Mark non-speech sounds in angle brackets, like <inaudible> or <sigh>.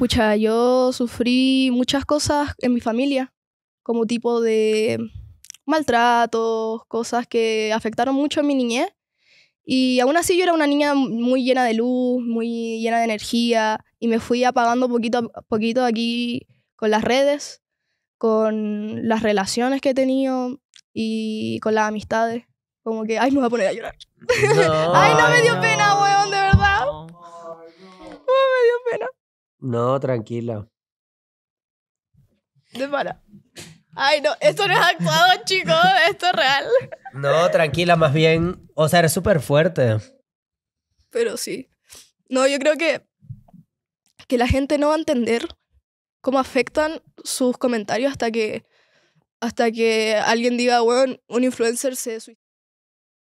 Pucha, yo sufrí muchas cosas en mi familia, como tipo de maltratos, cosas que afectaron mucho a mi niñez. Y aún así yo era una niña muy llena de luz, muy llena de energía, y me fui apagando poquito a poquito aquí con las redes, con las relaciones que he tenido y con las amistades. Como que, ay, me voy a poner a llorar. <laughs> ay, no me dio pena. No, tranquila. De para. Ay, no, esto no es actuado, <laughs> chicos, esto es real. No, tranquila, más bien, o sea, eres súper fuerte. Pero sí. No, yo creo que, que la gente no va a entender cómo afectan sus comentarios hasta que, hasta que alguien diga, bueno, un influencer se suicida.